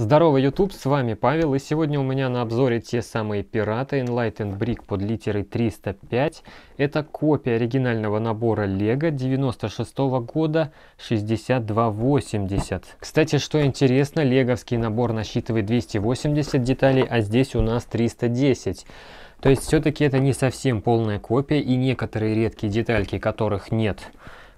Здорово, YouTube, с вами Павел, и сегодня у меня на обзоре те самые пираты Enlightened Brick под литерой 305. Это копия оригинального набора LEGO 96 -го года 6280. Кстати, что интересно, леговский набор насчитывает 280 деталей, а здесь у нас 310. То есть все-таки это не совсем полная копия, и некоторые редкие детальки, которых нет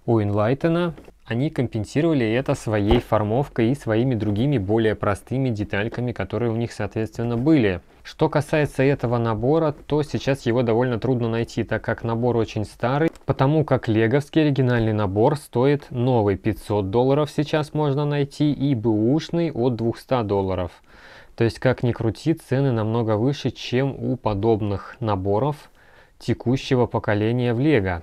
у Enlighten они компенсировали это своей формовкой и своими другими более простыми детальками, которые у них соответственно были. Что касается этого набора, то сейчас его довольно трудно найти, так как набор очень старый, потому как леговский оригинальный набор стоит новый 500 долларов сейчас можно найти и бэушный от 200 долларов. То есть как ни крути, цены намного выше, чем у подобных наборов текущего поколения в лего.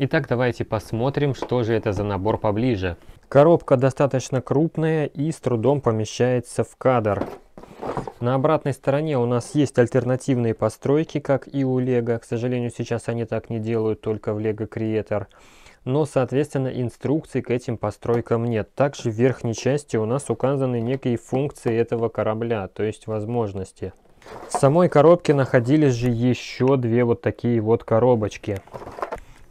Итак, давайте посмотрим, что же это за набор поближе. Коробка достаточно крупная и с трудом помещается в кадр. На обратной стороне у нас есть альтернативные постройки, как и у Лего. К сожалению, сейчас они так не делают, только в Лего Creator. Но, соответственно, инструкций к этим постройкам нет. Также в верхней части у нас указаны некие функции этого корабля, то есть возможности. В самой коробке находились же еще две вот такие вот коробочки.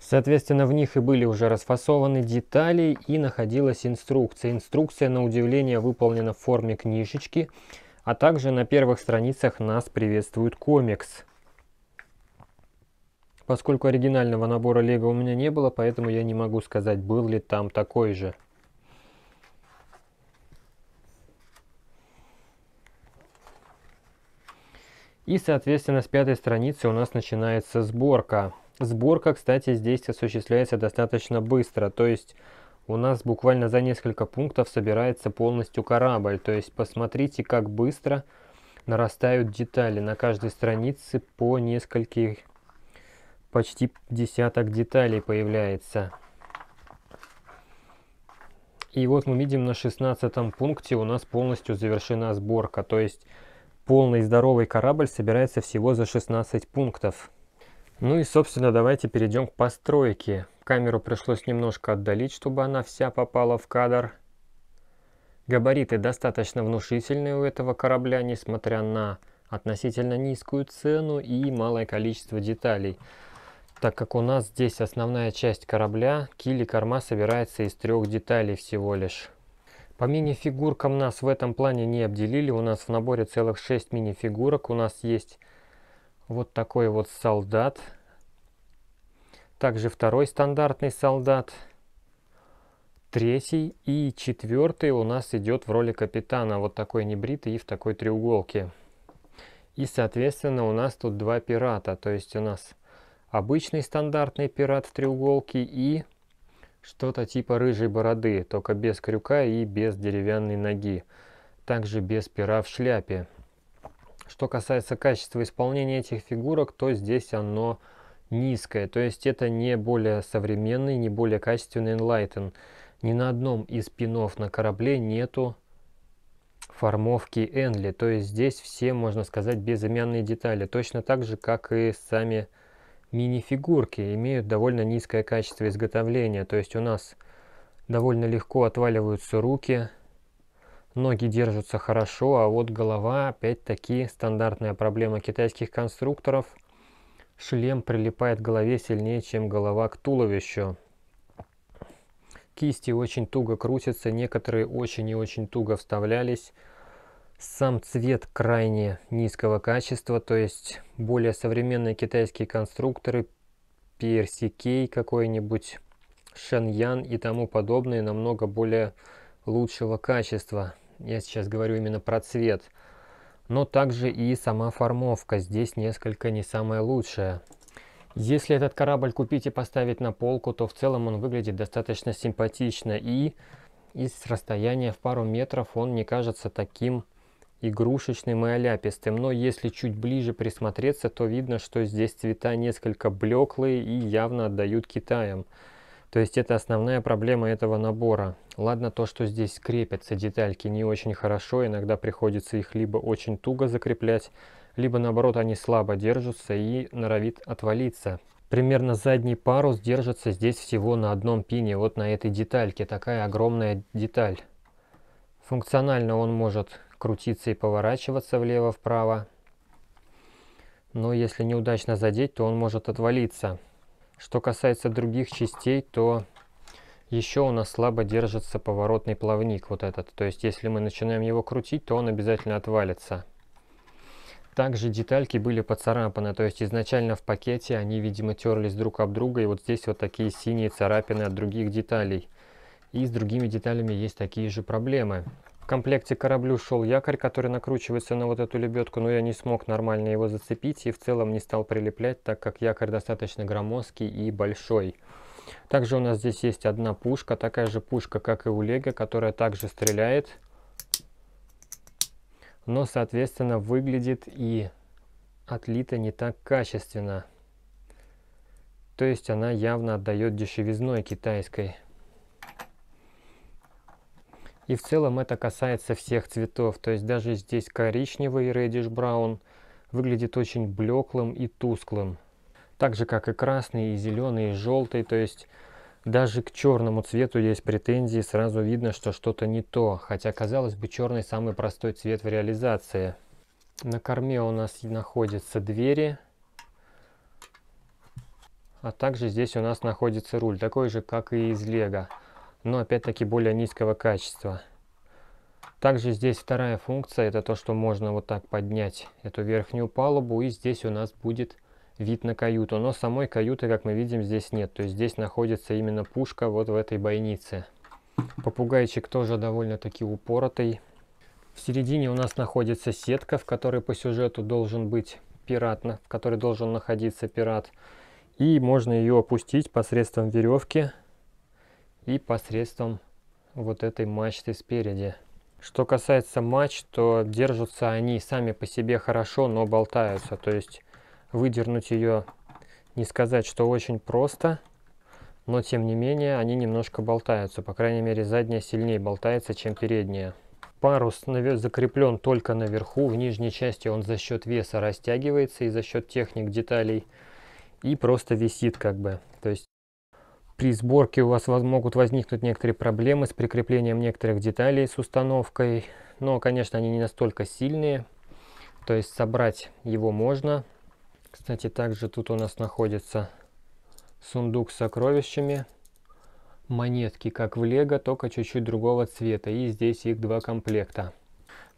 Соответственно, в них и были уже расфасованы детали и находилась инструкция. Инструкция, на удивление, выполнена в форме книжечки, а также на первых страницах нас приветствует комикс. Поскольку оригинального набора лего у меня не было, поэтому я не могу сказать, был ли там такой же. И, соответственно, с пятой страницы у нас начинается сборка. Сборка, кстати, здесь осуществляется достаточно быстро, то есть у нас буквально за несколько пунктов собирается полностью корабль. То есть посмотрите, как быстро нарастают детали. На каждой странице по нескольких, почти десяток деталей появляется. И вот мы видим на 16 пункте у нас полностью завершена сборка. То есть полный здоровый корабль собирается всего за 16 пунктов. Ну и, собственно, давайте перейдем к постройке. Камеру пришлось немножко отдалить, чтобы она вся попала в кадр. Габариты достаточно внушительные у этого корабля, несмотря на относительно низкую цену и малое количество деталей. Так как у нас здесь основная часть корабля, кили корма собирается из трех деталей всего лишь. По мини-фигуркам нас в этом плане не обделили. У нас в наборе целых 6 мини-фигурок. У нас есть вот такой вот солдат. Также второй стандартный солдат. Третий и четвертый у нас идет в роли капитана. Вот такой небритый и в такой треуголке. И, соответственно, у нас тут два пирата. То есть у нас обычный стандартный пират в треуголке и что-то типа рыжей бороды, только без крюка и без деревянной ноги. Также без пера в шляпе. Что касается качества исполнения этих фигурок, то здесь оно низкое, то есть это не более современный, не более качественный Enlighten. Ни на одном из пинов на корабле нету формовки Энли, то есть здесь все, можно сказать, безымянные детали, точно так же, как и сами мини-фигурки, имеют довольно низкое качество изготовления, то есть у нас довольно легко отваливаются руки, Ноги держатся хорошо, а вот голова опять-таки стандартная проблема китайских конструкторов. Шлем прилипает к голове сильнее, чем голова к туловищу. Кисти очень туго крутятся, некоторые очень и очень туго вставлялись. Сам цвет крайне низкого качества, то есть более современные китайские конструкторы, персикей какой-нибудь, шеньян и тому подобное, намного более лучшего качества я сейчас говорю именно про цвет, но также и сама формовка здесь несколько не самая лучшая. Если этот корабль купить и поставить на полку, то в целом он выглядит достаточно симпатично и из расстояния в пару метров он не кажется таким игрушечным и оляпистым, но если чуть ближе присмотреться, то видно, что здесь цвета несколько блеклые и явно отдают китаям. То есть это основная проблема этого набора. Ладно то, что здесь крепятся детальки не очень хорошо, иногда приходится их либо очень туго закреплять, либо наоборот они слабо держатся и норовит отвалиться. Примерно задний парус держится здесь всего на одном пине, вот на этой детальке, такая огромная деталь. Функционально он может крутиться и поворачиваться влево-вправо, но если неудачно задеть, то он может отвалиться. Что касается других частей, то еще у нас слабо держится поворотный плавник вот этот. То есть если мы начинаем его крутить, то он обязательно отвалится. Также детальки были поцарапаны, то есть изначально в пакете они, видимо, терлись друг об друга, и вот здесь вот такие синие царапины от других деталей. И с другими деталями есть такие же проблемы комплекте кораблю шел якорь, который накручивается на вот эту лебедку, но я не смог нормально его зацепить и в целом не стал прилеплять, так как якорь достаточно громоздкий и большой. Также у нас здесь есть одна пушка, такая же пушка, как и у Лего, которая также стреляет, но, соответственно, выглядит и отлита не так качественно. То есть она явно отдает дешевизной китайской. И в целом это касается всех цветов, то есть даже здесь коричневый Reddish Brown выглядит очень блеклым и тусклым. Так же как и красный, и зеленый, и желтый, то есть даже к черному цвету есть претензии, сразу видно, что что-то не то, хотя казалось бы черный самый простой цвет в реализации. На корме у нас находятся двери, а также здесь у нас находится руль, такой же как и из лего но опять-таки более низкого качества. Также здесь вторая функция, это то, что можно вот так поднять эту верхнюю палубу, и здесь у нас будет вид на каюту. Но самой каюты, как мы видим, здесь нет. То есть здесь находится именно пушка вот в этой бойнице. Попугайчик тоже довольно-таки упоротый. В середине у нас находится сетка, в которой по сюжету должен быть пират, в которой должен находиться пират. И можно ее опустить посредством веревки и посредством вот этой мачты спереди. Что касается мач, то держатся они сами по себе хорошо, но болтаются. То есть выдернуть ее, не сказать, что очень просто, но тем не менее они немножко болтаются. По крайней мере задняя сильнее болтается, чем передняя. Парус закреплен только наверху, в нижней части он за счет веса растягивается и за счет техник деталей и просто висит как бы. То есть при сборке у вас могут возникнуть некоторые проблемы с прикреплением некоторых деталей с установкой, но, конечно, они не настолько сильные, то есть собрать его можно. Кстати, также тут у нас находится сундук с сокровищами, монетки, как в лего, только чуть-чуть другого цвета, и здесь их два комплекта.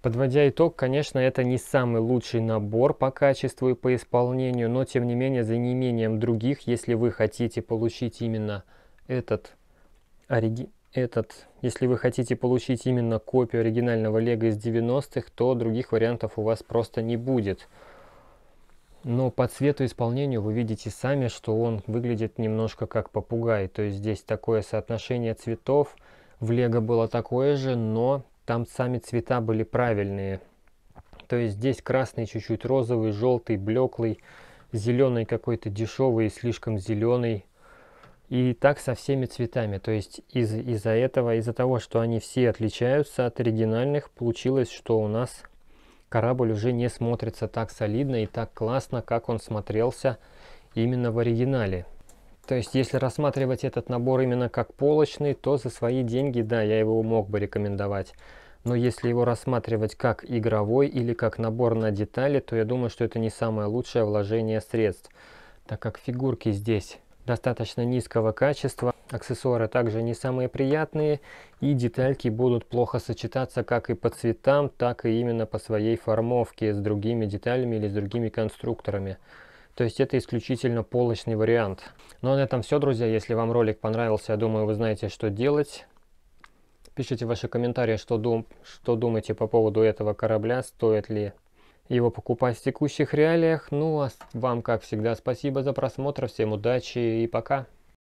Подводя итог, конечно, это не самый лучший набор по качеству и по исполнению, но тем не менее, за неимением других, если вы хотите получить именно этот, ориги... этот, если вы хотите получить именно копию оригинального лего из 90-х, то других вариантов у вас просто не будет. Но по цвету исполнению вы видите сами, что он выглядит немножко как попугай. То есть здесь такое соотношение цветов. В Лего было такое же, но там сами цвета были правильные. То есть здесь красный, чуть-чуть розовый, желтый, блеклый, зеленый какой-то дешевый, слишком зеленый. И так со всеми цветами. То есть из- из-за этого, из-за того, что они все отличаются от оригинальных, получилось, что у нас корабль уже не смотрится так солидно и так классно, как он смотрелся именно в оригинале. То есть, если рассматривать этот набор именно как полочный, то за свои деньги, да, я его мог бы рекомендовать но если его рассматривать как игровой или как набор на детали, то я думаю, что это не самое лучшее вложение средств, так как фигурки здесь достаточно низкого качества, аксессуары также не самые приятные и детальки будут плохо сочетаться как и по цветам, так и именно по своей формовке с другими деталями или с другими конструкторами. То есть это исключительно полочный вариант. Ну а на этом все, друзья. Если вам ролик понравился, я думаю, вы знаете, что делать. Пишите ваши комментарии, что, дум, что думаете по поводу этого корабля, стоит ли его покупать в текущих реалиях. Ну а вам, как всегда, спасибо за просмотр, всем удачи и пока!